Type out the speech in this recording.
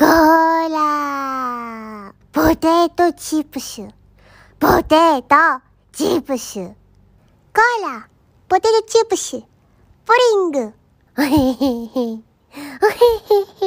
こーらポテトチップス。ポテトチップス。コーラポテトチップス。プリング。おへへへ。おへへへ。